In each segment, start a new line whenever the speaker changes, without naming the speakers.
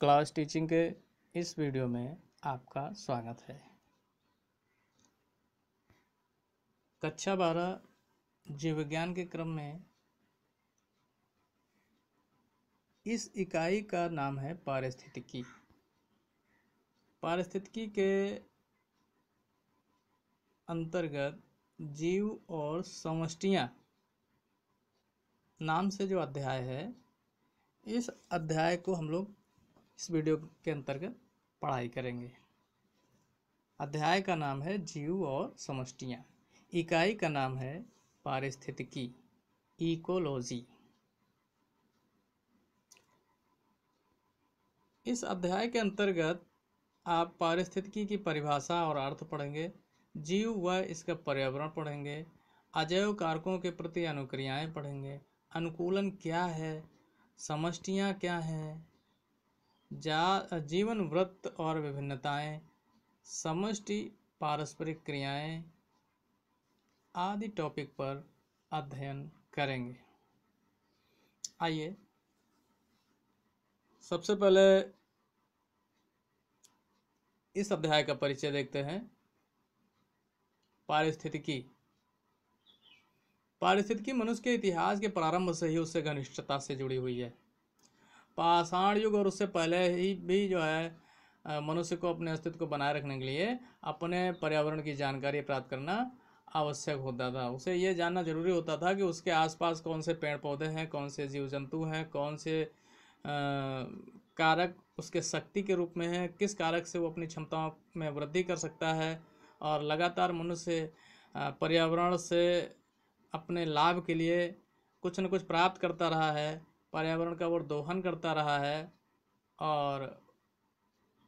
Class teaching के इस video में आपका स्वागत है कक्षा बारह जीव विज्ञान के क्रम में इस इकाई का नाम है पारिस्थितिकी पारिस्थितिकी के अंतर्गत जीव और समष्टियाँ नाम से जो अध्याय है इस अध्याय को हम लोग इस वीडियो के अंतर्गत पढ़ाई करेंगे अध्याय का नाम है जीव और समष्टियाँ इकाई का नाम है पारिस्थितिकी इकोलॉजी इस अध्याय के अंतर्गत आप पारिस्थितिकी की परिभाषा और अर्थ पढ़ेंगे जीव व इसका पर्यावरण पढ़ेंगे अजैव कारकों के प्रति अनुक्रियाएं पढ़ेंगे अनुकूलन क्या है समष्टियाँ क्या हैं जा जीवन व्रत और विभिन्नताएं समष्टि पारस्परिक क्रियाएं आदि टॉपिक पर अध्ययन करेंगे आइए सबसे पहले इस अध्याय का परिचय देखते हैं पारिस्थितिकी पारिस्थितिकी मनुष्य के इतिहास के प्रारंभ से ही उससे घनिष्ठता से जुड़ी हुई है पाषाण युग और उससे पहले ही भी जो है मनुष्य को अपने अस्तित्व को बनाए रखने के लिए अपने पर्यावरण की जानकारी प्राप्त करना आवश्यक होता था उसे ये जानना जरूरी होता था कि उसके आसपास कौन से पेड़ पौधे हैं कौन से जीव जंतु हैं कौन से आ, कारक उसके शक्ति के रूप में है किस कारक से वो अपनी क्षमताओं में वृद्धि कर सकता है और लगातार मनुष्य पर्यावरण से अपने लाभ के लिए कुछ न कुछ प्राप्त करता रहा है पर्यावरण का वो दोहन करता रहा है और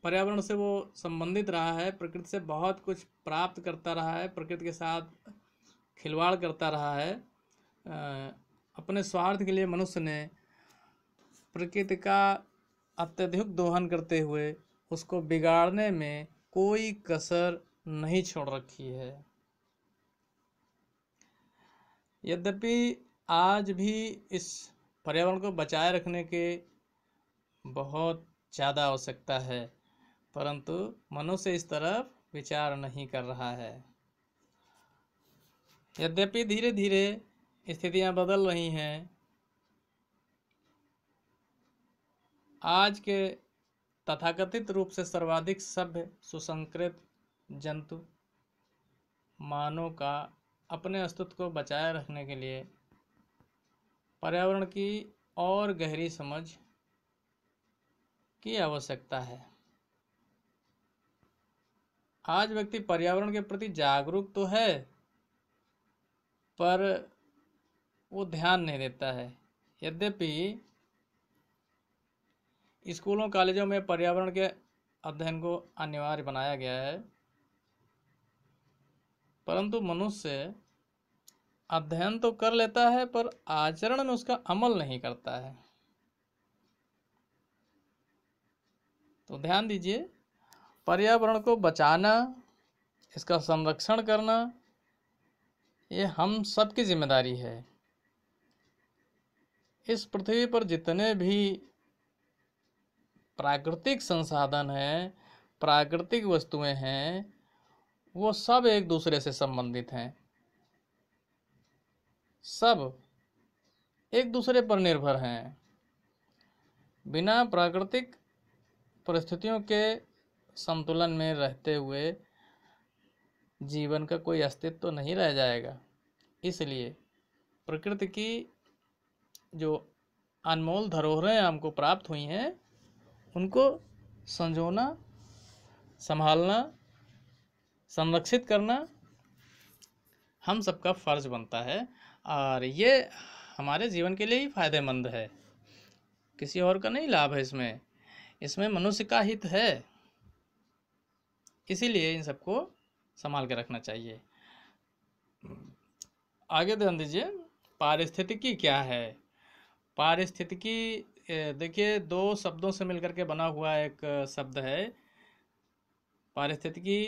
पर्यावरण से वो संबंधित रहा है प्रकृति से बहुत कुछ प्राप्त करता रहा है प्रकृति के साथ खिलवाड़ करता रहा है अपने स्वार्थ के लिए मनुष्य ने प्रकृति का अत्यधिक दोहन करते हुए उसको बिगाड़ने में कोई कसर नहीं छोड़ रखी है यद्यपि आज भी इस पर्यावरण को बचाए रखने के बहुत ज़्यादा आवश्यकता है परंतु मनुष्य इस तरफ विचार नहीं कर रहा है यद्यपि धीरे धीरे स्थितियां बदल रही हैं आज के तथाकथित रूप से सर्वाधिक सभ्य सुसंकृत जंतु मानव का अपने अस्तित्व को बचाए रखने के लिए पर्यावरण की और गहरी समझ की आवश्यकता है आज व्यक्ति पर्यावरण के प्रति जागरूक तो है पर वो ध्यान नहीं देता है यद्यपि स्कूलों कॉलेजों में पर्यावरण के अध्ययन को अनिवार्य बनाया गया है परंतु मनुष्य अध्ययन तो कर लेता है पर आचरण में उसका अमल नहीं करता है तो ध्यान दीजिए पर्यावरण को बचाना इसका संरक्षण करना ये हम सबकी जिम्मेदारी है इस पृथ्वी पर जितने भी प्राकृतिक संसाधन हैं प्राकृतिक वस्तुएं हैं वो सब एक दूसरे से संबंधित हैं सब एक दूसरे पर निर्भर हैं बिना प्राकृतिक परिस्थितियों के संतुलन में रहते हुए जीवन का कोई अस्तित्व तो नहीं रह जाएगा इसलिए प्रकृति की जो अनमोल धरोहरें हमको प्राप्त हुई हैं उनको संजोना संभालना संरक्षित करना हम सबका फर्ज बनता है और ये हमारे जीवन के लिए ही फायदेमंद है किसी और का नहीं लाभ है इसमें इसमें मनुष्य का हित है इसीलिए इन सबको संभाल के रखना चाहिए आगे ध्यान दीजिए पारिस्थितिकी क्या है पारिस्थितिकी देखिए दो शब्दों से मिलकर के बना हुआ एक शब्द है पारिस्थितिकी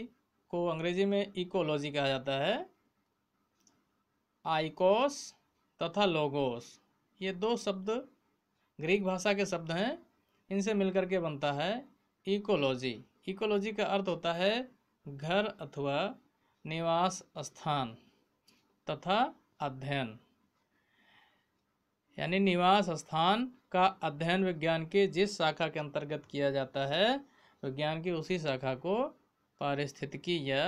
को अंग्रेजी में इकोलॉजी कहा जाता है आइकोस तथा लोगोस ये दो शब्द ग्रीक भाषा के शब्द हैं इनसे मिलकर के बनता है इकोलॉजी इकोलॉजी का अर्थ होता है घर अथवा निवास स्थान तथा अध्ययन यानी निवास स्थान का अध्ययन विज्ञान के जिस शाखा के अंतर्गत किया जाता है विज्ञान की उसी शाखा को पारिस्थितिकी या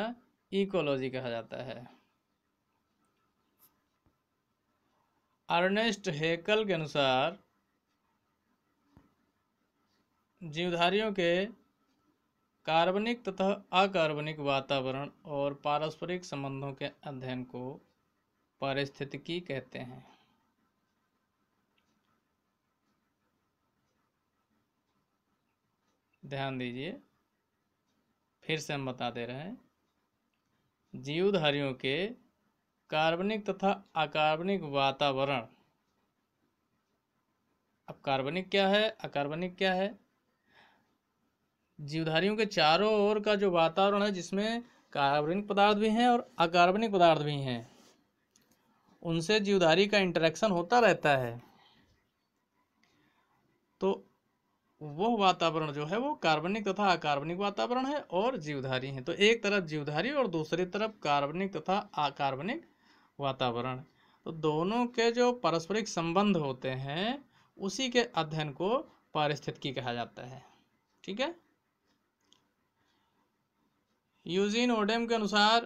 इकोलॉजी कहा जाता है अर्नेस्ट हेकल के अनुसार जीवधारियों के कार्बनिक तथा अकार्बनिक वातावरण और पारस्परिक संबंधों के अध्ययन को पारिस्थितिकी कहते हैं ध्यान दीजिए फिर से हम बता दे रहे हैं जीवधारियों के कार्बनिक तथा अकार्बनिक वातावरण अब कार्बनिक क्या है अकार्बनिक क्या है जीवधारियों के चारों ओर का जो वातावरण है जिसमें कार्बनिक पदार्थ भी हैं और अकार्बनिक पदार्थ भी हैं उनसे जीवधारी का इंटरेक्शन होता रहता है तो वह वातावरण जो है वो कार्बनिक तथा अकार्बनिक वातावरण है और जीवधारी है तो एक तरफ जीवधारी और दूसरी तरफ कार्बनिक तथा अकार्बनिक वातावरण तो दोनों के जो पारस्परिक संबंध होते हैं उसी के अध्ययन को पारिस्थितिकी कहा जाता है ठीक है यूजीन ओडेम के अनुसार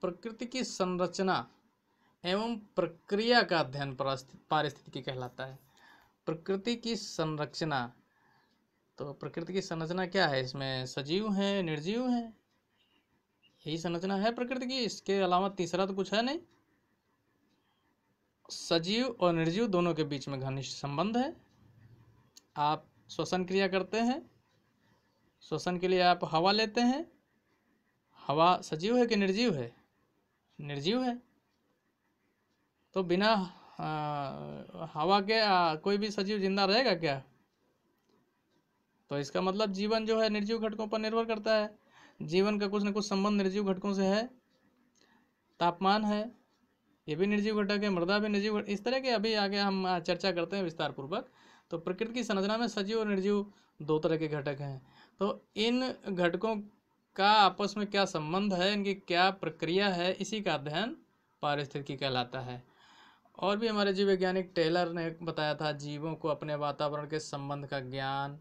प्रकृति की संरचना एवं प्रक्रिया का अध्ययन पारिस्थितिकी कहलाता है प्रकृति की संरचना तो प्रकृति की संरचना क्या है इसमें सजीव है निर्जीव है यही संरचना है प्रकृति की इसके अलावा तीसरा तो कुछ है नहीं सजीव और निर्जीव दोनों के बीच में घनिष्ठ संबंध है आप श्वसन क्रिया करते हैं श्वसन के लिए आप हवा लेते हैं हवा सजीव है कि निर्जीव है निर्जीव है तो बिना आ, हवा के आ, कोई भी सजीव जिंदा रहेगा क्या तो इसका मतलब जीवन जो है निर्जीव घटकों पर निर्भर करता है जीवन का कुछ ना कुछ संबंध निर्जीव घटकों से है तापमान है ये भी निर्जीव घटक है मृदा भी निर्जीव घटक इस तरह के अभी आगे हम चर्चा करते हैं विस्तार पूर्वक तो प्रकृति की संरचना में सजीव और निर्जीव दो तरह के घटक हैं तो इन घटकों का आपस में क्या संबंध है इनकी क्या प्रक्रिया है इसी का अध्ययन पारिस्थितिकी कहलाता है और भी हमारे जीव वैज्ञानिक टेलर ने बताया था जीवों को अपने वातावरण के संबंध का ज्ञान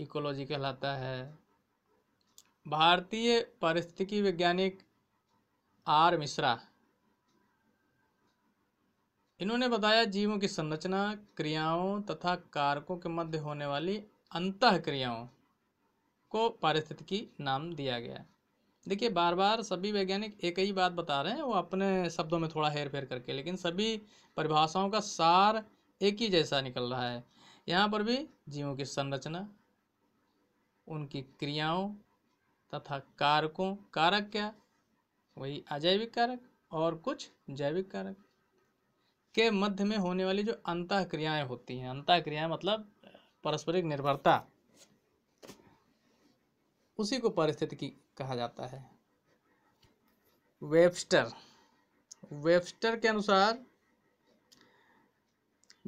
इकोलॉजी कहलाता है भारतीय पारिस्थितिकी वैज्ञानिक आर मिश्रा इन्होंने बताया जीवों की संरचना क्रियाओं तथा कारकों के मध्य होने वाली अंत क्रियाओं को पारिस्थितिकी नाम दिया गया देखिए बार बार सभी वैज्ञानिक एक ही बात बता रहे हैं वो अपने शब्दों में थोड़ा हेर फेर करके लेकिन सभी परिभाषाओं का सार एक ही जैसा निकल रहा है यहाँ पर भी जीवों की संरचना उनकी क्रियाओं तथा कारकों कारक क्या वही अजैविक कारक और कुछ जैविक कारक के मध्य में होने वाली जो अंत क्रियाएं होती हैं अंत क्रियाएँ मतलब पारस्परिक निर्भरता उसी को की कहा जाता है वेबस्टर वेबस्टर के अनुसार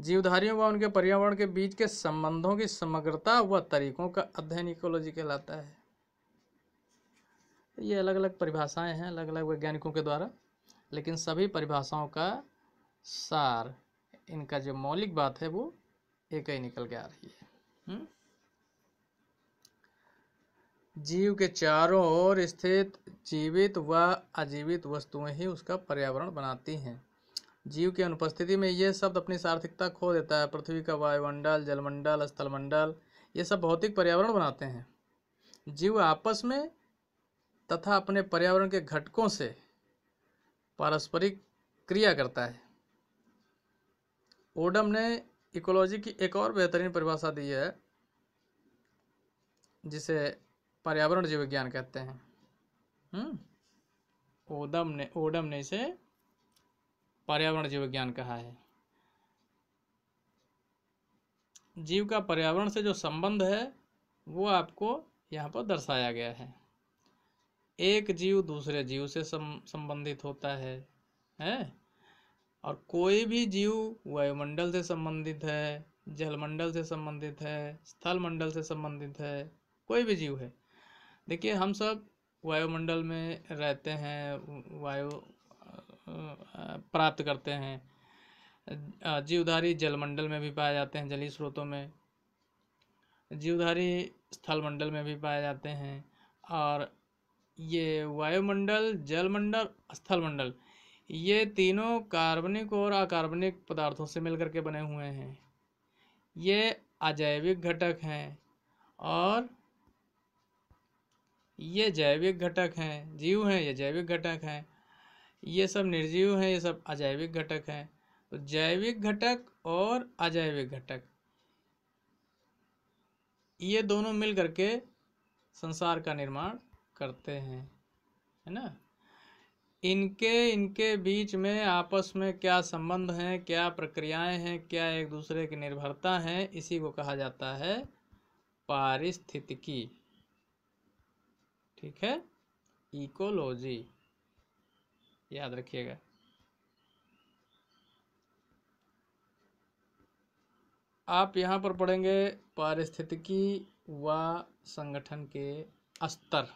जीवधारियों व उनके पर्यावरण के बीच के संबंधों की समग्रता व तरीकों का अध्ययन इकोलॉजी कहलाता है तो ये अलग अलग परिभाषाएं हैं अलग अलग वैज्ञानिकों के द्वारा लेकिन सभी परिभाषाओं का सार इनका जो मौलिक बात है वो एक ही निकल के आ रही है हम्म? जीव के चारों ओर स्थित जीवित व अजीवित वस्तुएं ही उसका पर्यावरण बनाती हैं जीव की अनुपस्थिति में ये शब्द अपनी सार्थकता खो देता है पृथ्वी का वायुमंडल जलमंडल स्थलमंडल ये सब भौतिक पर्यावरण बनाते हैं जीव आपस में तथा अपने पर्यावरण के घटकों से पारस्परिक क्रिया करता है ओडम ने इकोलॉजी की एक और बेहतरीन परिभाषा दी है जिसे पर्यावरण जीव विज्ञान कहते हैं हम्म? ओडम ने ओडम ने इसे पर्यावरण जीव विज्ञान कहा है जीव का पर्यावरण से जो संबंध है वो आपको यहाँ पर दर्शाया गया है एक जीव दूसरे जीव से संबंधित होता है है और कोई भी जीव वायुमंडल से संबंधित है जलमंडल से संबंधित है स्थल मंडल से संबंधित है कोई भी जीव है देखिए हम सब वायुमंडल में रहते हैं वायु प्राप्त करते हैं जीवधारी जलमंडल में भी पाए जाते हैं जलीय स्रोतों में जीवधारी स्थल मंडल में भी पाए जाते हैं और ये वायुमंडल जलमंडल स्थलमंडल ये तीनों कार्बनिक और अकार्बनिक पदार्थों से मिलकर के बने हुए हैं ये अजैविक घटक हैं और ये जैविक घटक हैं जीव हैं ये जैविक घटक हैं ये सब निर्जीव हैं ये सब अजैविक घटक हैं तो जैविक घटक और अजैविक घटक ये दोनों मिल करके संसार का निर्माण करते हैं है ना इनके इनके बीच में आपस में क्या संबंध हैं क्या प्रक्रियाएं हैं क्या एक दूसरे की निर्भरता है इसी को कहा जाता है पारिस्थितिकी ठीक है इकोलॉजी याद रखिएगा आप यहाँ पर पढ़ेंगे पारिस्थितिकी व संगठन के स्तर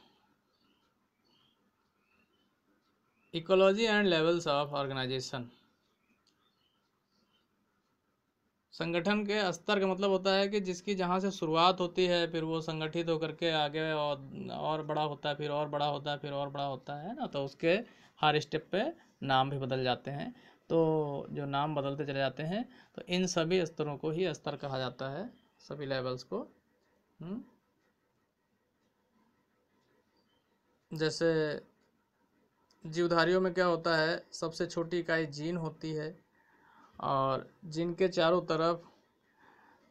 ecology and levels of organization संगठन के स्तर का मतलब होता है कि जिसकी जहाँ से शुरुआत होती है फिर वो संगठित होकर के आगे और और बड़ा होता है फिर और बड़ा होता है फिर और बड़ा होता है ना तो उसके हर स्टेप पे नाम भी बदल जाते हैं तो जो नाम बदलते चले जाते हैं तो इन सभी स्तरों को ही स्तर कहा जाता है सभी लेवल्स को हुँ? हम्म। जैसे जीवधारियों में क्या होता है सबसे छोटी इकाई जीन होती है और जीन के चारों तरफ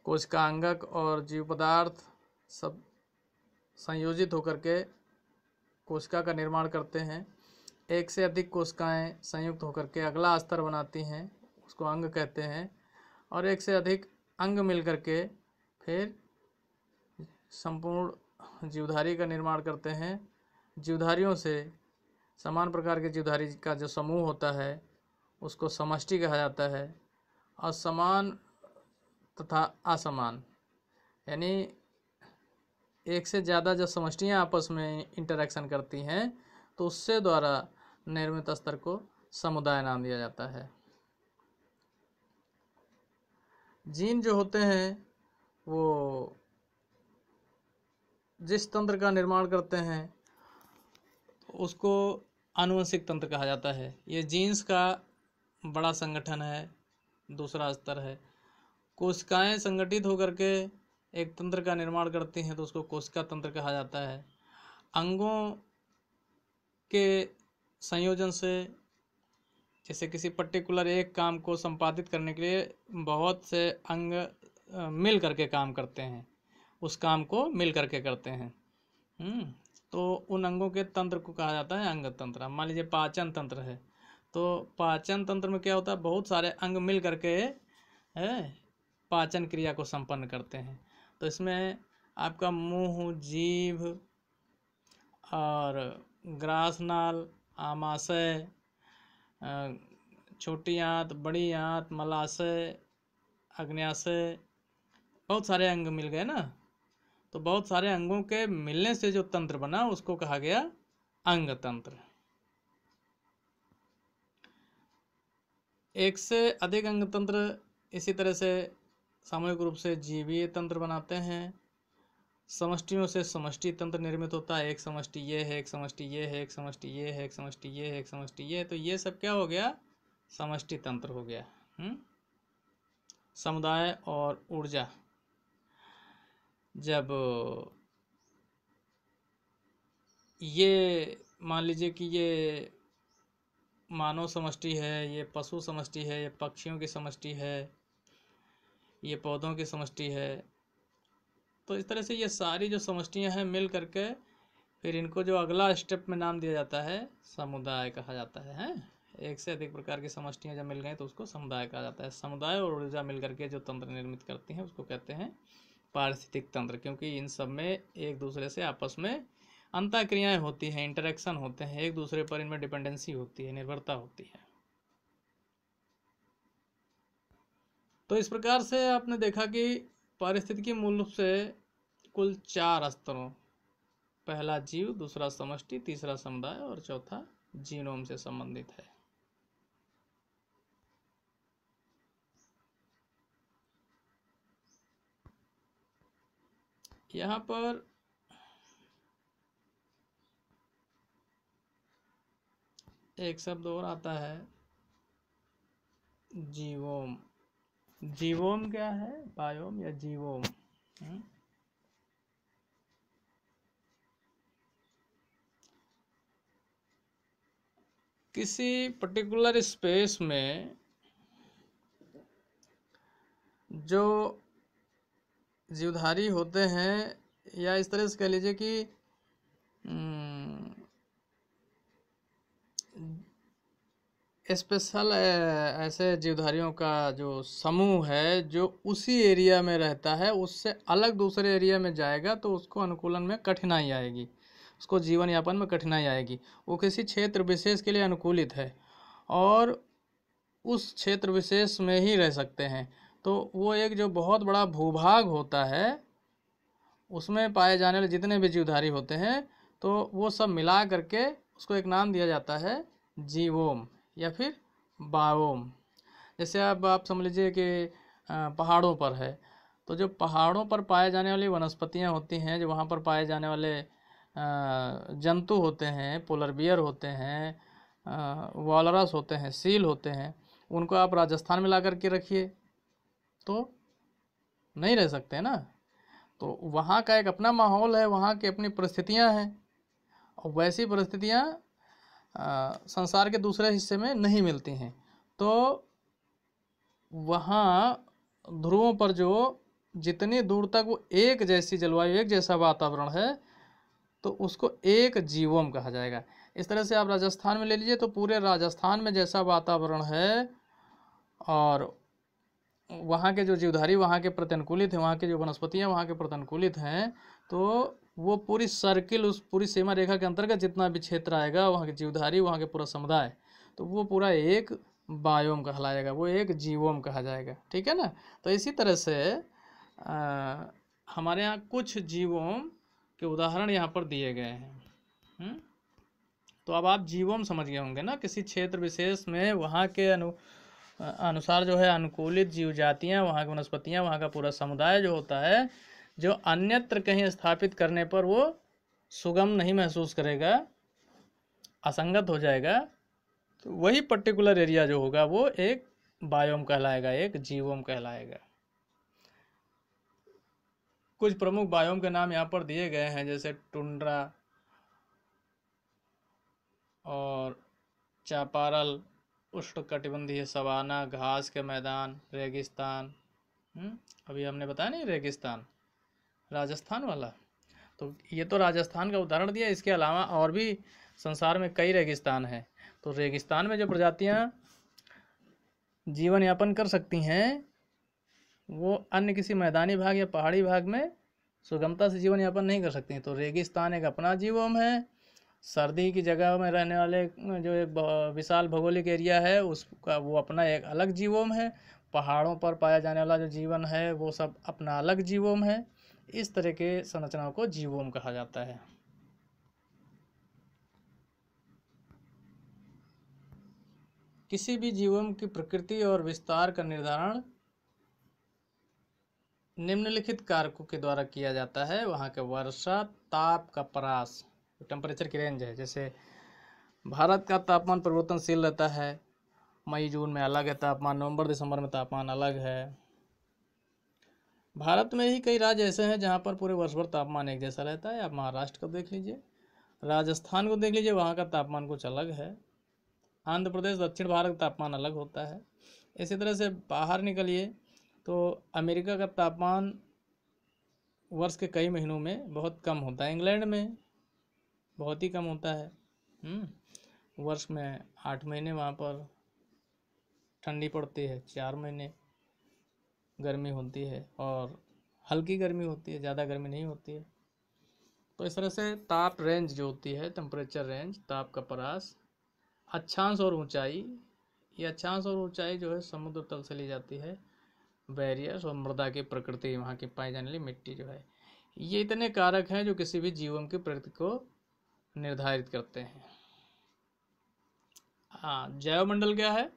कोशिकांगक और जीव पदार्थ सब संयोजित होकर के कोशिका का निर्माण करते हैं एक से अधिक कोशिकाएं संयुक्त होकर के अगला स्तर बनाती हैं उसको अंग कहते हैं और एक से अधिक अंग मिल कर के फिर संपूर्ण जीवधारी का निर्माण करते हैं जीवधारियों से समान प्रकार के जीवधारी का जो समूह होता है उसको समष्टि कहा जाता है और समान तथा असमान यानी एक से ज़्यादा जब समष्टियाँ आपस में इंटरेक्शन करती हैं तो उससे द्वारा निर्मित स्तर को समुदाय नाम दिया जाता है जीन जो होते हैं वो जिस तंत्र का निर्माण करते हैं उसको आनुवंशिक तंत्र कहा जाता है ये जीन्स का बड़ा संगठन है दूसरा स्तर है कोशिकाएं संगठित होकर के एक तंत्र का निर्माण करती हैं तो उसको कोशिका तंत्र कहा जाता है अंगों के संयोजन से जैसे किसी पर्टिकुलर एक काम को संपादित करने के लिए बहुत से अंग मिल करके काम करते हैं उस काम को मिल करके करते हैं हम्म। तो उन अंगों के तंत्र को कहा जाता है अंग तंत्र मान लीजिए पाचन तंत्र है तो पाचन तंत्र में क्या होता है बहुत सारे अंग मिल करके है पाचन क्रिया को संपन्न करते हैं तो इसमें आपका मुंह जीभ और ग्रास नाल आमाशय छोटी आंत बड़ी आंत मलाशय अग्न्याशय बहुत सारे अंग मिल गए ना तो बहुत सारे अंगों के मिलने से जो तंत्र बना उसको कहा गया अंग तंत्र एक से अधिक अंग तंत्र इसी तरह से सामूहिक रूप से जीवीय तंत्र बनाते हैं समष्टियों से समष्टि तंत्र निर्मित होता है एक समष्टि ये है एक समष्टि ये है एक समष्टि ये है एक समष्टि ये है एक समष्टि ये है तो ये सब क्या हो गया समष्टि तंत्र हो गया हम्म समुदाय और ऊर्जा जब ये मान लीजिए कि ये मानव समष्टि है ये पशु समष्टि है ये पक्षियों की समष्टि है ये पौधों की समष्टि है तो इस तरह से ये सारी जो समष्टियाँ हैं मिल करके फिर इनको जो अगला स्टेप में नाम दिया जाता है समुदाय कहा जाता है हैं एक से अधिक प्रकार की समष्टियाँ जब मिल गई तो उसको समुदाय कहा जाता है समुदाय और ऊर्जा मिल करके जो तंत्र निर्मित करती हैं उसको कहते हैं पारिस्थितिक तंत्र क्योंकि इन सब में एक दूसरे से आपस में अंताक्रियाएँ होती हैं इंटरेक्शन होते हैं एक दूसरे पर इनमें डिपेंडेंसी होती है निर्भरता होती है तो इस प्रकार से आपने देखा कि पारिस्थितिकी मूल रूप से कुल चार स्तरों पहला जीव दूसरा समष्टि तीसरा समुदाय और चौथा जीनोम से संबंधित है यहाँ पर एक शब्द और आता है जीवोम जीवोम क्या है बायोम या जीवोम हम्म। किसी पर्टिकुलर स्पेस में जो जीवधारी होते हैं या इस तरह से कह लीजिए कि स्पेशल हम्म, ऐसे जीवधारियों का जो समूह है जो उसी एरिया में रहता है उससे अलग दूसरे एरिया में जाएगा तो उसको अनुकूलन में कठिनाई आएगी उसको जीवन यापन में कठिनाई आएगी वो किसी क्षेत्र विशेष के लिए अनुकूलित है और उस क्षेत्र विशेष में ही रह सकते हैं तो वो एक जो बहुत बड़ा भूभाग होता है उसमें पाए जाने वाले जितने भी जीवधारी होते हैं तो वो सब मिला करके उसको एक नाम दिया जाता है जीवोम या फिर बायोम जैसे अब आप समझ लीजिए कि पहाड़ों पर है तो जो पहाड़ों पर पाए जाने वाली वनस्पतियाँ होती हैं जो वहाँ पर पाए जाने वाले जंतु होते हैं पोलर बियर होते हैं वॉलरस होते हैं सील होते हैं उनको आप राजस्थान में ला करके रखिए तो नहीं रह सकते ना तो वहाँ का एक अपना माहौल है वहाँ की अपनी परिस्थितियाँ हैं और वैसी परिस्थितियाँ संसार के दूसरे हिस्से में नहीं मिलती हैं तो वहाँ ध्रुवों पर जो जितनी दूर तक वो एक जैसी जलवायु एक जैसा वातावरण है तो उसको एक जीवम कहा जाएगा इस तरह से आप राजस्थान में ले लीजिए तो पूरे राजस्थान में जैसा वातावरण है और वहाँ के जो जीवधारी वहाँ के प्रत्यनुकूलित हैं वहाँ के जो वनस्पतियाँ वहाँ के प्रत्यनुकूलित हैं तो वो पूरी सर्किल उस पूरी सीमा रेखा के अंतर्गत जितना भी क्षेत्र आएगा वहाँ के जीवधारी वहाँ के पूरा समुदाय तो वो पूरा एक बायोम कहलाएगा वो एक जीवोम कहा जाएगा ठीक है ना तो इसी तरह से आ, हमारे यहाँ कुछ जीवोम के उदाहरण यहाँ पर दिए गए हैं हम्म? तो अब आप जीवोम समझ गए होंगे ना किसी क्षेत्र विशेष में वहाँ के अनु अनुसार जो है अनुकूलित जीव जातियाँ वहाँ की वनस्पतियाँ वहाँ का पूरा समुदाय जो होता है जो अन्यत्र कहीं स्थापित करने पर वो सुगम नहीं महसूस करेगा असंगत हो जाएगा तो वही पर्टिकुलर एरिया जो होगा वो एक बायोम कहलाएगा एक जीवोम कहलाएगा कुछ प्रमुख बायोम के नाम यहाँ पर दिए गए हैं जैसे टुंड्रा और चापारल उष्णकटिबंधीय सवाना घास के मैदान रेगिस्तान हुँ? हम्म, अभी हमने बताया नहीं रेगिस्तान राजस्थान वाला तो ये तो राजस्थान का उदाहरण दिया इसके अलावा और भी संसार में कई रेगिस्तान हैं तो रेगिस्तान में जो प्रजातियाँ जीवन यापन कर सकती हैं वो अन्य किसी मैदानी भाग या पहाड़ी भाग में सुगमता से जीवन यापन नहीं कर सकती तो रेगिस्तान एक अपना जीवोम है सर्दी की जगह में रहने वाले जो एक विशाल भौगोलिक एरिया है उसका वो अपना एक अलग जीवोम है पहाड़ों पर पाया जाने वाला जो जीवन है वो सब अपना अलग जीवोम है इस तरह के संरचनाओं को जीवोम कहा जाता है किसी भी जीवोम की प्रकृति और विस्तार का निर्धारण निम्नलिखित कारकों के द्वारा किया जाता है वहाँ के वर्षा ताप का परास टेम्परेचर की रेंज है जैसे भारत का तापमान परिवर्तनशील रहता है मई जून में अलग है तापमान नवंबर दिसंबर में तापमान अलग है भारत में ही कई राज्य ऐसे हैं जहाँ पर पूरे वर्ष भर तापमान एक जैसा रहता है आप महाराष्ट्र को देख लीजिए राजस्थान को देख लीजिए वहाँ का तापमान कुछ अलग है आंध्र प्रदेश दक्षिण भारत का तापमान अलग होता है इसी तरह से बाहर निकलिए तो अमेरिका का तापमान वर्ष के कई महीनों में बहुत कम होता है इंग्लैंड में बहुत ही कम होता है हम्म, वर्ष में आठ महीने वहाँ पर ठंडी पड़ती है चार महीने गर्मी होती है और हल्की गर्मी होती है ज़्यादा गर्मी नहीं होती है तो इस तरह से ताप रेंज जो होती है टेम्परेचर रेंज ताप का परास अच्छांश और ऊंचाई ये अच्छांश और ऊंचाई जो है समुद्र तल से ली जाती है बैरियर्स और मृदा की प्रकृति वहाँ की पाई जाने वाली मिट्टी जो है ये इतने कारक हैं जो किसी भी जीवन की प्रकृति को निर्धारित करते हैं हाँ जैवमंडल क्या है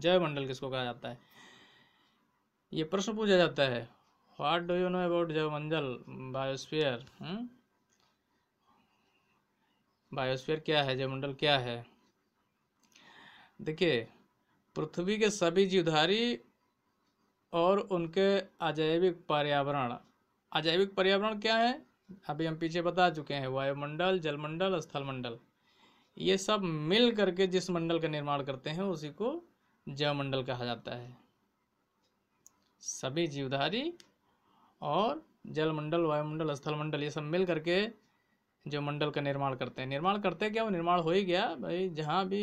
जैवमंडल किसको कहा जाता है ये प्रश्न पूछा जाता है what do you know about जैवमंडल बायोस्फीयर बायोस्फीयर क्या है जैवमंडल क्या है देखिए पृथ्वी के सभी जीवधारी और उनके अजैविक पर्यावरण अजैविक पर्यावरण क्या है अभी हम पीछे बता चुके हैं वायुमंडल जलमंडल स्थलमंडल ये सब मिल करके जिस मंडल का निर्माण करते हैं उसी को जयमंडल कहा जाता है सभी जीवधारी और जलमंडल वायुमंडल स्थलमंडल ये सब मिल करके जो मंडल का निर्माण करते हैं निर्माण करते क्या वो निर्माण हो ही गया भाई जहाँ भी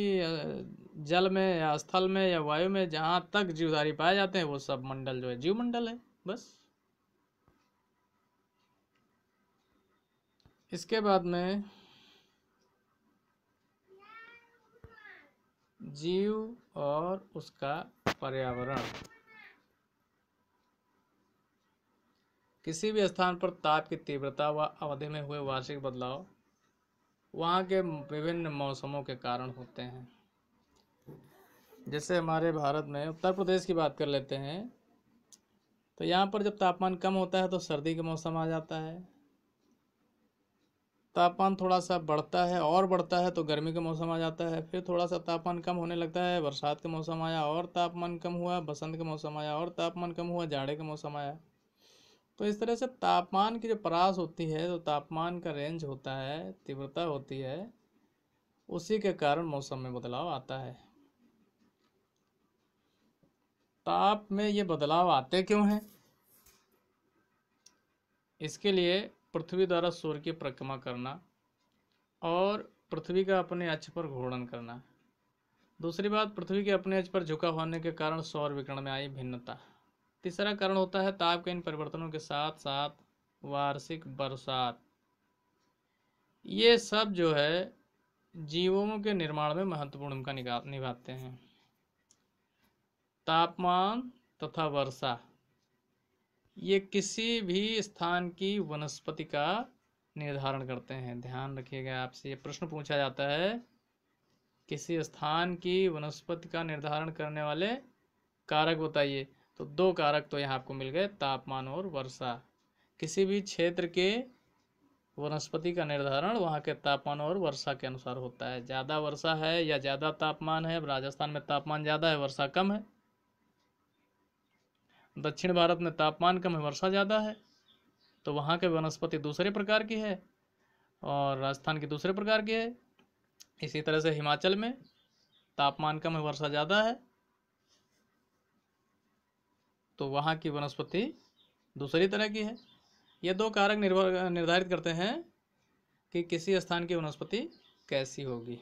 जल में या स्थल में या वायु में जहाँ तक जीवधारी पाए जाते हैं वो सब मंडल जो है जीव मंडल है बस इसके बाद में जीव और उसका पर्यावरण किसी भी स्थान पर ताप की तीव्रता व अवधि में हुए वार्षिक बदलाव वहाँ के विभिन्न मौसमों के कारण होते हैं जैसे हमारे भारत में उत्तर प्रदेश की बात कर लेते हैं तो यहाँ पर जब तापमान कम होता है तो सर्दी का मौसम आ जाता है तापमान थोड़ा सा बढ़ता है और बढ़ता है तो गर्मी का मौसम आ जाता है फिर थोड़ा सा तापमान कम होने लगता है बरसात का मौसम आया और तापमान कम हुआ बसंत का मौसम आया और तापमान कम हुआ जाड़े का मौसम आया तो इस तरह से तापमान की जो परास होती है जो तापमान का रेंज होता है तीव्रता होती है उसी के कारण मौसम में बदलाव आता है ताप में ये बदलाव आते क्यों हैं इसके लिए पृथ्वी द्वारा सूर्य की परिक्रमा करना और पृथ्वी का अपने अक्ष पर घूर्णन करना दूसरी बात पृथ्वी के अपने अक्ष पर झुका होने के कारण सौर विकरण में आई भिन्नता तीसरा कारण होता है ताप के इन परिवर्तनों के साथ साथ वार्षिक बरसात ये सब जो है जीवों के निर्माण में महत्वपूर्ण भूमिका निभाते हैं तापमान तथा वर्षा ये किसी भी स्थान की वनस्पति का निर्धारण करते हैं ध्यान रखिएगा आपसे ये प्रश्न पूछा जाता है किसी स्थान की वनस्पति का निर्धारण करने वाले कारक बताइए तो दो कारक तो यहाँ आपको मिल गए तापमान और वर्षा किसी भी क्षेत्र के वनस्पति का निर्धारण वहाँ के तापमान और वर्षा के अनुसार होता है ज़्यादा वर्षा है या ज़्यादा तापमान है राजस्थान में तापमान ज़्यादा है वर्षा कम है दक्षिण भारत में तापमान कम है वर्षा ज़्यादा है तो वहाँ के वनस्पति दूसरे प्रकार की है और राजस्थान की दूसरे प्रकार की है इसी तरह से हिमाचल में तापमान कम है वर्षा ज़्यादा है तो वहाँ की वनस्पति दूसरी तरह की है ये दो कारक निर्भर निर्धारित करते हैं कि किसी स्थान की वनस्पति कैसी होगी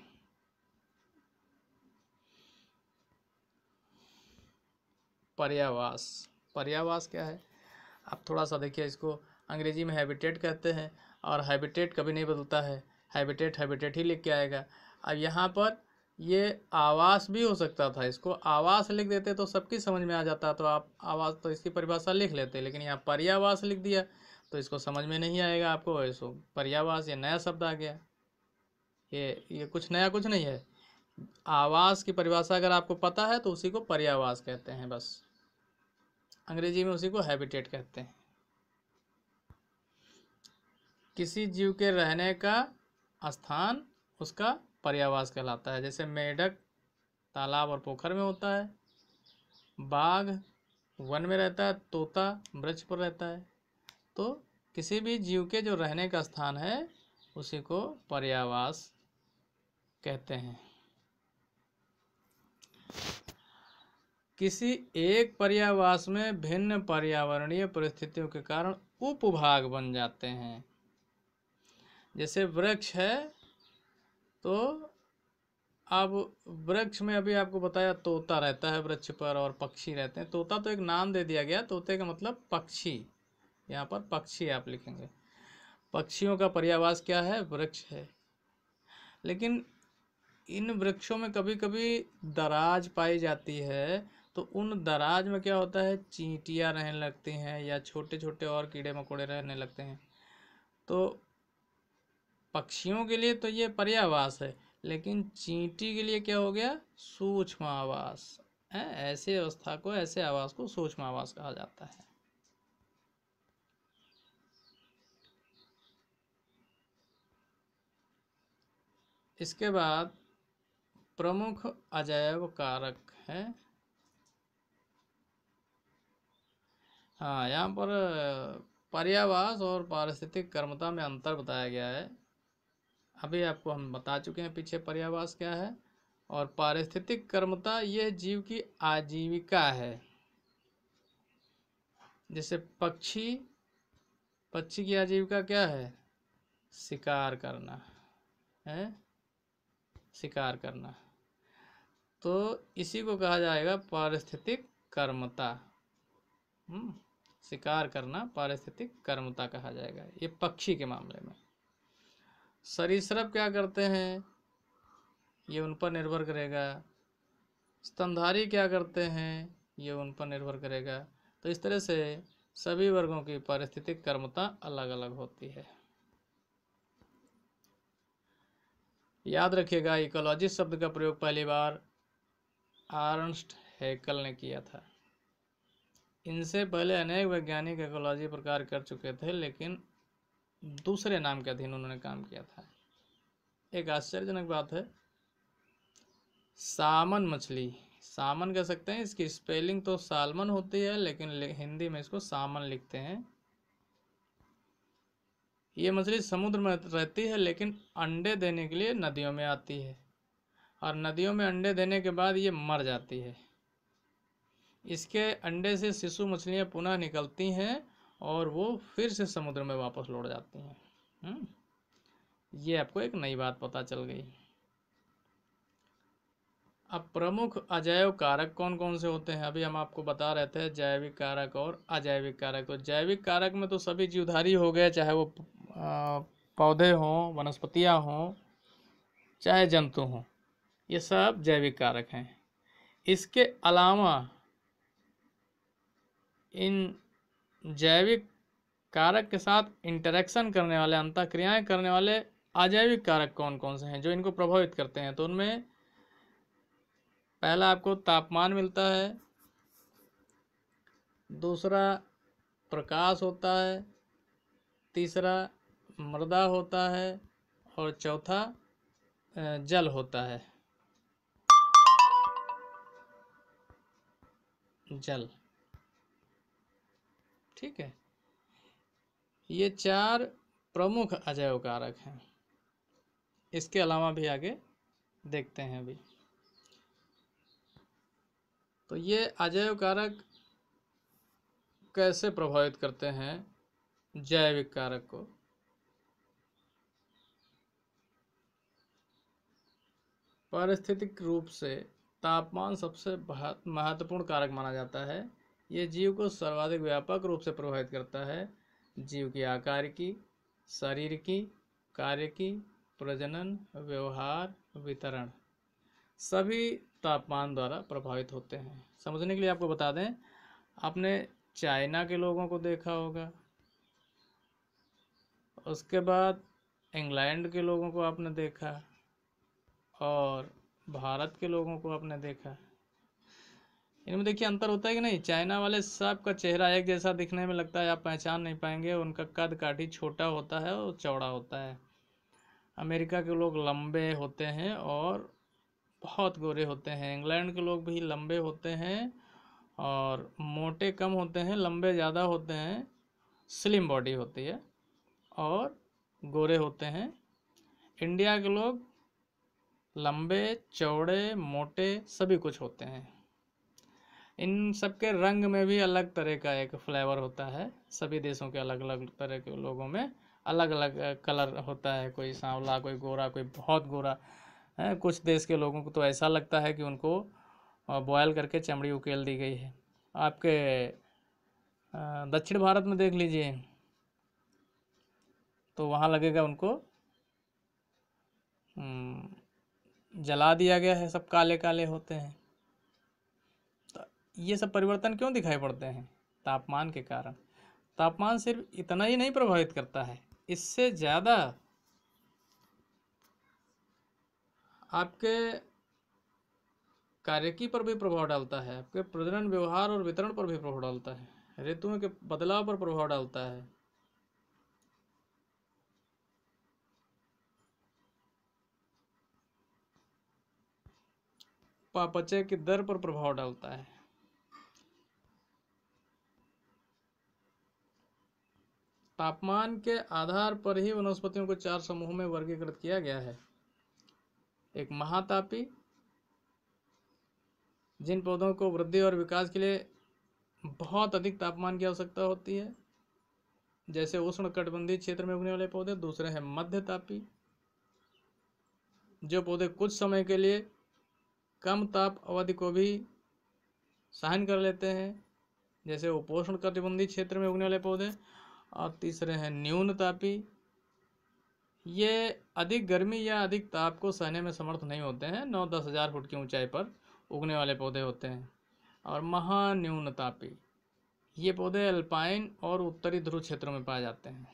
पर्यावास पर्यावास क्या है आप थोड़ा सा देखिए इसको अंग्रेजी में हैबिटेट कहते हैं और हैबिटेट कभी नहीं बदलता है हैबिटेट हैबिटेट ही लिख के आएगा अब यहाँ पर ये आवास भी हो सकता था इसको आवास लिख देते तो सबकी समझ में आ जाता तो आप आवास तो इसकी परिभाषा लिख लेते लेकिन यहाँ पर्यावास लिख दिया तो इसको समझ में नहीं आएगा आपको ऐसो पर्यावास ये नया शब्द आ गया ये ये कुछ नया कुछ नहीं है आवास की परिभाषा अगर आपको पता है तो उसी को पर्यावास कहते हैं बस अंग्रेजी में उसी को हैबिटेट कहते हैं किसी जीव के रहने का स्थान उसका पर्यावास कहलाता है जैसे मेढक तालाब और पोखर में होता है बाघ वन में रहता है तोता वृक्ष पर रहता है तो किसी भी जीव के जो रहने का स्थान है उसी को पर्यावास कहते हैं किसी एक पर्यावास में भिन्न पर्यावरणीय परिस्थितियों के कारण उपभाग बन जाते हैं जैसे वृक्ष है तो अब वृक्ष में अभी आपको बताया तोता रहता है वृक्ष पर और पक्षी रहते हैं तोता तो एक नाम दे दिया गया तोते का मतलब पक्षी यहाँ पर पक्षी आप लिखेंगे पक्षियों का पर्यावास क्या है वृक्ष है लेकिन इन वृक्षों में कभी कभी दराज पाई जाती है तो उन दराज में क्या होता है चींटियाँ रहने लगती हैं या छोटे छोटे और कीड़े मकोड़े रहने लगते हैं तो पक्षियों के लिए तो ये पर्यावास है लेकिन चींटी के लिए क्या हो गया सूक्ष्म आवास है ऐसे अवस्था को ऐसे आवास को सूक्ष्म आवास कहा जाता है इसके बाद प्रमुख अजैव कारक है हाँ यहाँ पर पर्यावास और पारिस्थितिक कर्मता में अंतर बताया गया है अभी आपको हम बता चुके हैं पीछे पर्यावास क्या है और पारिस्थितिक कर्मता यह जीव की आजीविका है जैसे पक्षी पक्षी की आजीविका क्या है शिकार करना है शिकार करना तो इसी को कहा जाएगा पारिस्थितिक कर्मता हम्म। शिकार करना पारिस्थितिक कर्मता कहा जाएगा ये पक्षी के मामले में सरीसृप क्या करते हैं ये उन पर निर्भर करेगा स्तनधारी क्या करते हैं ये उन पर निर्भर करेगा तो इस तरह से सभी वर्गों की पारिस्थितिक कर्मता अलग अलग होती है याद रखिएगा इकोलॉजिस्ट शब्द का प्रयोग पहली बार आर्नस्ट हैकल ने किया था इनसे पहले अनेक वैज्ञानिक एकोलॉजी पर कार्य कर चुके थे लेकिन दूसरे नाम के अधीन उन्होंने काम किया था एक आश्चर्यजनक बात है सामन मछली सामन कह सकते हैं इसकी स्पेलिंग तो सालमन होती है लेकिन हिंदी में इसको सामन लिखते हैं ये मछली समुद्र में रहती है लेकिन अंडे देने के लिए नदियों में आती है और नदियों में अंडे देने के बाद ये मर जाती है इसके अंडे से शिशु मछलियाँ पुनः निकलती हैं और वो फिर से समुद्र में वापस लौट जाती हैं हम्म। ये आपको एक नई बात पता चल गई अब प्रमुख अजैव कारक कौन कौन से होते हैं अभी हम आपको बता रहे थे जैविक कारक और अजैविक कारक तो जैविक कारक में तो सभी जीवधारी हो गए चाहे वो पौधे हों वनस्पतियाँ हों चाहे जंतु हों ये सब जैविक कारक हैं इसके अलावा इन जैविक कारक के साथ इंटरेक्शन करने वाले अंतक्रियाएं करने वाले अजैविक कारक कौन कौन से हैं जो इनको प्रभावित करते हैं तो उनमें पहला आपको तापमान मिलता है दूसरा प्रकाश होता है तीसरा मृदा होता है और चौथा जल होता है जल ठीक है ये चार प्रमुख अजैव कारक हैं इसके अलावा भी आगे देखते हैं अभी तो ये अजैव कारक कैसे प्रभावित करते हैं जैविक कारक को पारिस्थितिक रूप से तापमान सबसे महत्वपूर्ण कारक माना जाता है ये जीव को सर्वाधिक व्यापक रूप से प्रभावित करता है जीव के आकार की शरीर की कार्य की प्रजनन व्यवहार वितरण सभी तापमान द्वारा प्रभावित होते हैं समझने के लिए आपको बता दें आपने चाइना के लोगों को देखा होगा उसके बाद इंग्लैंड के लोगों को आपने देखा और भारत के लोगों को आपने देखा इनमें देखिए अंतर होता है कि नहीं चाइना वाले सब का चेहरा एक जैसा दिखने में लगता है आप पहचान नहीं पाएंगे उनका कद काठी छोटा होता है और चौड़ा होता है अमेरिका के लोग लंबे होते हैं और बहुत गोरे होते हैं इंग्लैंड के लोग भी लंबे होते हैं और मोटे कम होते हैं लंबे ज़्यादा होते हैं स्लिम बॉडी होती है और गोरे होते हैं इंडिया के लोग लंबे चौड़े मोटे सभी कुछ होते हैं इन सब के रंग में भी अलग तरह का एक फ्लेवर होता है सभी देशों के अलग अलग तरह के लोगों में अलग अलग कलर होता है कोई सांवला कोई गोरा कोई बहुत गोरा है कुछ देश के लोगों को तो ऐसा लगता है कि उनको बॉयल करके चमड़ी उकेल दी गई है आपके दक्षिण भारत में देख लीजिए तो वहाँ लगेगा उनको हम्म, जला दिया गया है सब काले काले होते हैं ये सब परिवर्तन क्यों दिखाई पड़ते हैं तापमान के कारण तापमान सिर्फ इतना ही नहीं प्रभावित करता है इससे ज़्यादा आपके कार्य की पर भी प्रभाव डालता है आपके प्रजनन व्यवहार और वितरण पर भी प्रभाव डालता है ऋतुओं के बदलाव पर प्रभाव डालता है पापचय की दर पर प्रभाव डालता है तापमान के आधार पर ही वनस्पतियों को चार समूह में वर्गीकृत किया गया है एक महातापी जिन पौधों को वृद्धि और विकास के लिए बहुत अधिक तापमान की आवश्यकता होती है जैसे उष्ण कटबंधी क्षेत्र में उगने वाले पौधे दूसरे हैं मध्यतापी जो पौधे कुछ समय के लिए कम ताप अवधि को भी सहन कर लेते हैं जैसे उपोषण कटिबंधी क्षेत्र में उगने वाले पौधे और तीसरे हैं न्यून तापी ये अधिक गर्मी या अधिक ताप को सहने में समर्थ नहीं होते हैं नौ दस हज़ार फुट की ऊंचाई पर उगने वाले पौधे होते हैं और महान्यून तापी ये पौधे अल्पाइन और उत्तरी ध्रुव क्षेत्रों में पाए जाते हैं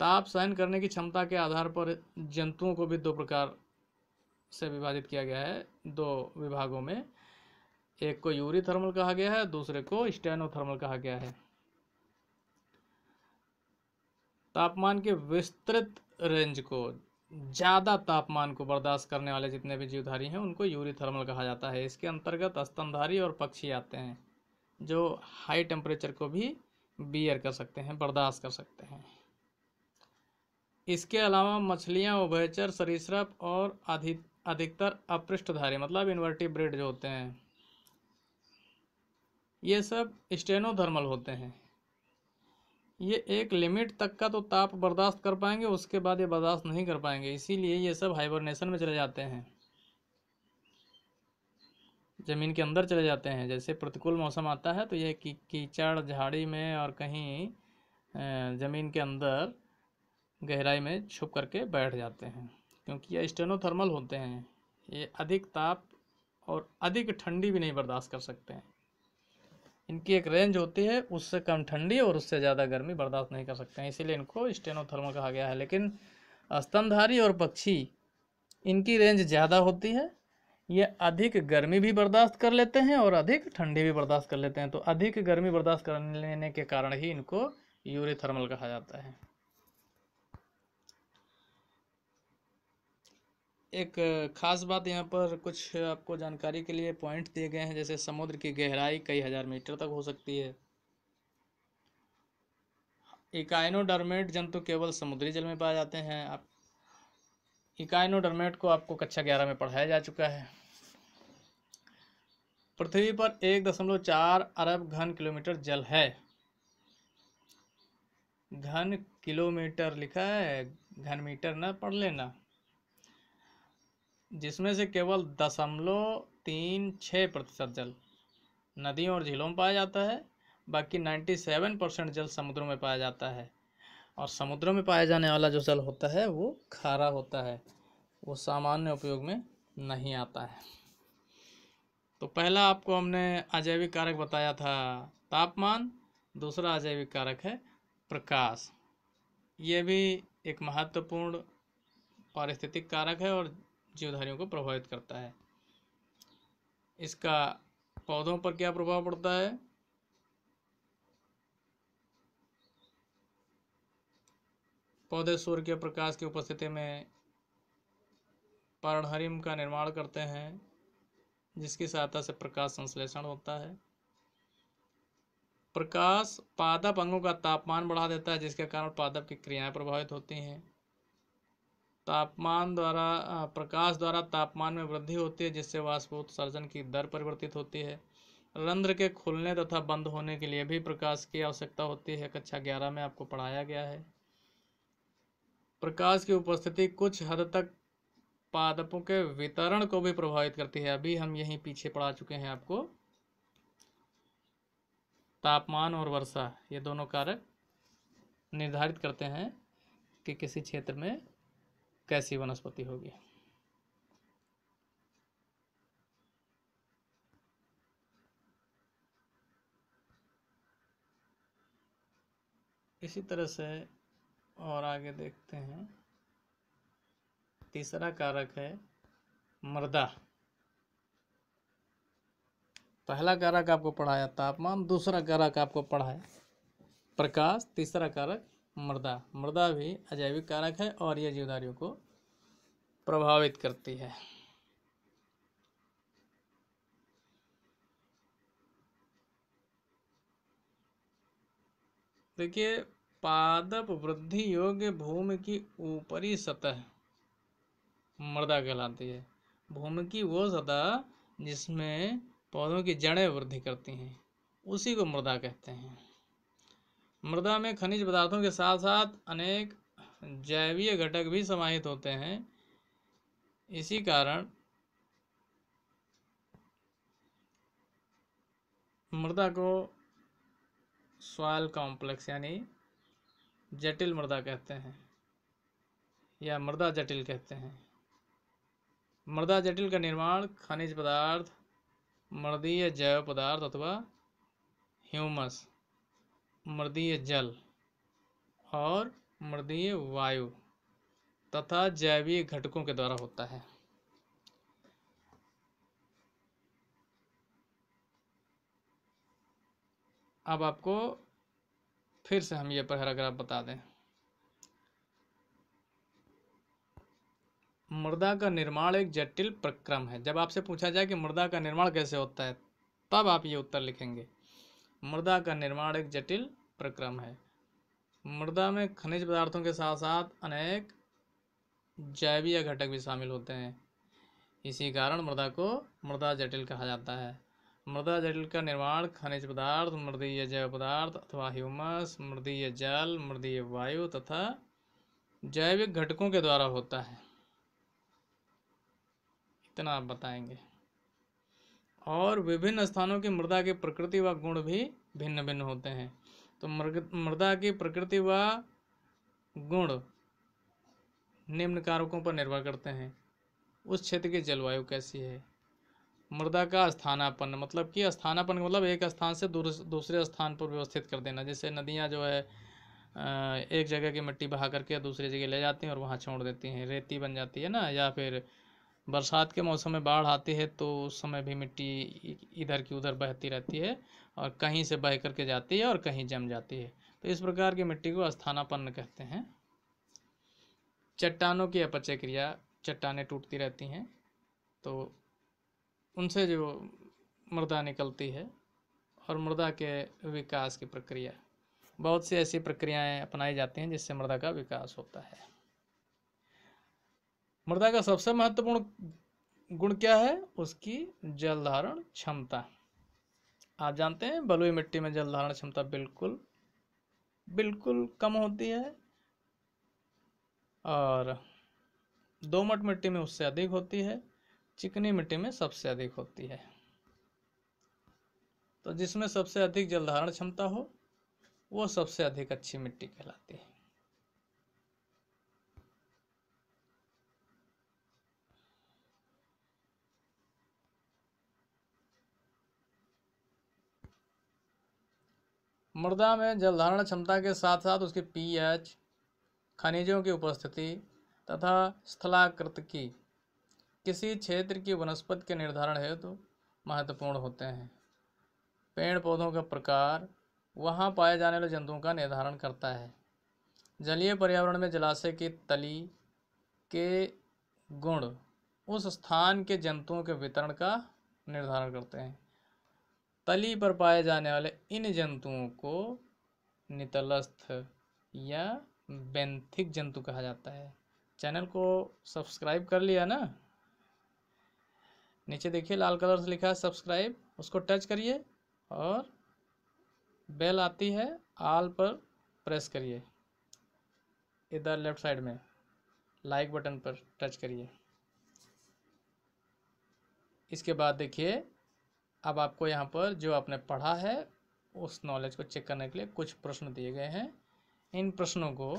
ताप सहन करने की क्षमता के आधार पर जंतुओं को भी दो प्रकार से विभाजित किया गया है दो विभागों में एक को यूरी थर्मल कहा गया है दूसरे को स्टेनो थर्मल कहा गया है तापमान के विस्तृत रेंज को ज़्यादा तापमान को बर्दाश्त करने वाले जितने भी जीवधारी हैं उनको यूरी थर्मल कहा जाता है इसके अंतर्गत स्तनधारी और पक्षी आते हैं जो हाई टेम्परेचर को भी बियर कर सकते हैं बर्दाश्त कर सकते हैं इसके अलावा मछलियाँ उभयचर सरीसृप और अधिक अधिकतर अपृष्ठधारी मतलब इन्वर्टिब्रेड जो होते हैं ये सब स्टेनोधर्मल होते हैं ये एक लिमिट तक का तो ताप बर्दाश्त कर पाएंगे उसके बाद ये बर्दाश्त नहीं कर पाएंगे इसीलिए ये सब हाइबरनेशन में चले जाते हैं ज़मीन के अंदर चले जाते हैं जैसे प्रतिकूल मौसम आता है तो ये की, कीचड़ झाड़ी में और कहीं ज़मीन के अंदर गहराई में छुप करके बैठ जाते हैं क्योंकि ये स्टेनोथर्मल होते हैं ये अधिक ताप और अधिक ठंडी भी नहीं बर्दाश्त कर सकते हैं इनकी एक रेंज होती है उससे कम ठंडी और उससे ज़्यादा गर्मी बर्दाश्त नहीं कर सकते हैं इसीलिए इनको स्टेनोथर्मा कहा गया है लेकिन स्तनधारी और पक्षी इनकी रेंज ज़्यादा होती है ये अधिक गर्मी भी बर्दाश्त कर लेते हैं और अधिक ठंडी भी बर्दाश्त कर लेते हैं तो अधिक गर्मी बर्दाश्त कर लेने के कारण ही इनको यूरेथर्मल कहा जाता है एक ख़ास बात यहाँ पर कुछ आपको जानकारी के लिए पॉइंट दिए गए हैं जैसे समुद्र की गहराई कई हज़ार मीटर तक हो सकती है इकाइनोडर्मेट जंतु केवल समुद्री जल में पाए जाते हैं आप इकाइनोडर्मेट को आपको कक्षा ग्यारह में पढ़ाया जा चुका है पृथ्वी पर एक दशमलव चार अरब घन किलोमीटर जल है घन किलोमीटर लिखा है घन मीटर ना पढ़ लेना जिसमें से केवल दशमलव तीन छः प्रतिशत जल नदियों और झीलों में पाया जाता है बाकी नाइन्टी सेवन परसेंट जल समुद्रों में पाया जाता है और समुद्रों में पाया जाने वाला जो जल होता है वो खारा होता है वो सामान्य उपयोग में नहीं आता है तो पहला आपको हमने अजैविक कारक बताया था तापमान दूसरा अजैविक कारक है प्रकाश ये भी एक महत्वपूर्ण पारिस्थितिक कारक है और जीवधारियों को प्रभावित करता है इसका पौधों पर क्या प्रभाव पड़ता है पौधे सूर्य के प्रकाश की उपस्थिति में पर्णहरिम का निर्माण करते हैं जिसकी सहायता से प्रकाश संश्लेषण होता है प्रकाश पादप अंगों का तापमान बढ़ा देता है जिसके कारण पादप की क्रियाएं प्रभावित होती हैं तापमान द्वारा प्रकाश द्वारा तापमान में वृद्धि होती है जिससे वाष्पोत्सर्जन की दर परिवर्तित होती है रंध्र के खुलने तथा बंद होने के लिए भी प्रकाश की आवश्यकता होती है कक्षा ग्यारह में आपको पढ़ाया गया है प्रकाश की उपस्थिति कुछ हद तक पादपों के वितरण को भी प्रभावित करती है अभी हम यहीं पीछे पढ़ा चुके हैं आपको तापमान और वर्षा ये दोनों कारक निर्धारित करते हैं कि किसी क्षेत्र में कैसी वनस्पति होगी इसी तरह से और आगे देखते हैं तीसरा कारक है मृदा पहला कारक आपको पढ़ाया तापमान दूसरा कारक आपको पढ़ाया प्रकाश तीसरा कारक मृदा मृदा भी अजैविक कारक है और यह जीवदारियों को प्रभावित करती है देखिए पादप वृद्धि योग्य भूमि की ऊपरी सतह मृदा कहलाती है भूमि की वो सतह जिसमें पौधों की जड़ें वृद्धि करती हैं उसी को मृदा कहते हैं मृदा में खनिज पदार्थों के साथ साथ अनेक जैवीय घटक भी समाहित होते हैं इसी कारण मृदा को सॉयल कॉम्प्लेक्स यानी जटिल मृदा कहते हैं या मृदा जटिल कहते हैं मृदा जटिल का निर्माण खनिज पदार्थ मृदीय जैव पदार्थ अथवा ह्यूमस मृदीय जल और मृदीय वायु तथा जैवीय घटकों के द्वारा होता है अब आपको फिर से हम ये पैराग्राफ बता दें मृदा का निर्माण एक जटिल प्रक्रम है जब आपसे पूछा जाए कि मृदा का निर्माण कैसे होता है तब आप ये उत्तर लिखेंगे मृदा का निर्माण एक जटिल प्रक्रम है मृदा में खनिज पदार्थों के साथ साथ अनेक जैवीय घटक भी शामिल होते हैं इसी कारण मृदा को मृदा जटिल कहा जाता है मृदा जटिल का निर्माण खनिज पदार्थ मृदीय जैव पदार्थ अथवा ह्यूमस मृदीय जल मृदीय वायु तथा जैविक घटकों के द्वारा होता है इतना आप बताएंगे और विभिन्न स्थानों की मृदा की प्रकृति व गुण भी भिन्न भिन्न होते हैं तो मृदा की प्रकृति व गुण निम्न कारकों पर निर्भर करते हैं उस क्षेत्र की जलवायु कैसी है मृदा का स्थानापन मतलब कि स्थानापन मतलब एक स्थान से दूसरे स्थान पर व्यवस्थित कर देना जैसे नदियाँ जो है एक जगह की मिट्टी बहा करके दूसरी जगह ले जाती हैं और वहाँ छोड़ देती हैं रेती बन जाती है ना या फिर बरसात के मौसम में बाढ़ आती है तो उस समय भी मिट्टी इधर की उधर बहती रहती है और कहीं से बह कर के जाती है और कहीं जम जाती है तो इस प्रकार की मिट्टी को स्थानापन्न कहते हैं चट्टानों की अपचय क्रिया चट्टाने टूटती रहती हैं तो उनसे जो मृदा निकलती है और मृदा के विकास की प्रक्रिया बहुत सी ऐसी प्रक्रियाएं अपनाई जाती हैं जिससे मृदा का विकास होता है मृदा का सबसे महत्वपूर्ण गुण क्या है उसकी जल धारण क्षमता आप जानते हैं बलुई मिट्टी में जल धारण क्षमता बिल्कुल बिल्कुल कम होती है और दोमट मिट्टी में उससे अधिक होती है चिकनी मिट्टी में सबसे अधिक होती है तो जिसमें सबसे अधिक जल धारण क्षमता हो वो सबसे अधिक अच्छी मिट्टी कहलाती है मृदा में जलधारण क्षमता के साथ साथ उसके पीएच, खनिजों की उपस्थिति तथा स्थलाकृत की किसी क्षेत्र की वनस्पति के निर्धारण हेतु तो महत्वपूर्ण होते हैं पेड़ पौधों का प्रकार वहाँ पाए जाने वाले जंतुओं का निर्धारण करता है जलीय पर्यावरण में जलाशय की तली के गुण उस स्थान के जंतुओं के वितरण का निर्धारण करते हैं तली पर पाए जाने वाले इन जंतुओं को नितलस्थ या बेंथिक जंतु कहा जाता है चैनल को सब्सक्राइब कर लिया ना नीचे देखिए लाल कलर से लिखा है सब्सक्राइब उसको टच करिए और बेल आती है आल पर प्रेस करिए इधर लेफ्ट साइड में लाइक बटन पर टच करिए इसके बाद देखिए अब आपको यहाँ पर जो आपने पढ़ा है उस नॉलेज को चेक करने के लिए कुछ प्रश्न दिए गए हैं इन प्रश्नों को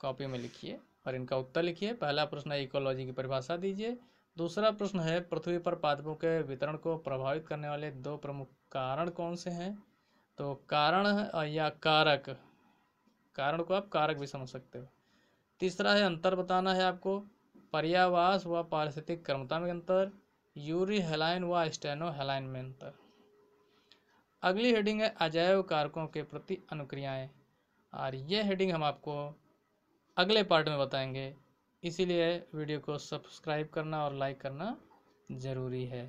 कॉपी में लिखिए और इनका उत्तर लिखिए पहला प्रश्न है इकोलॉजी की परिभाषा दीजिए दूसरा प्रश्न है पृथ्वी पर पादपों के वितरण को प्रभावित करने वाले दो प्रमुख कारण कौन से हैं तो कारण या कारक कारण को आप कारक भी समझ सकते हो तीसरा है अंतर बताना है आपको पर्यावास व पारिस्थितिक क्रमता में अंतर यूरी हेलाइन व स्टेनो हेलाइन में अंतर अगली हेडिंग है अजैव कारकों के प्रति अनुक्रियाएं और ये हेडिंग हम आपको अगले पार्ट में बताएंगे इसीलिए वीडियो को सब्सक्राइब करना और लाइक करना ज़रूरी है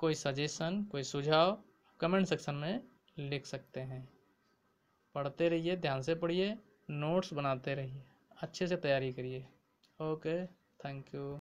कोई सजेशन कोई सुझाव कमेंट सेक्शन में लिख सकते हैं पढ़ते रहिए ध्यान से पढ़िए नोट्स बनाते रहिए अच्छे से तैयारी करिए ओके थैंक यू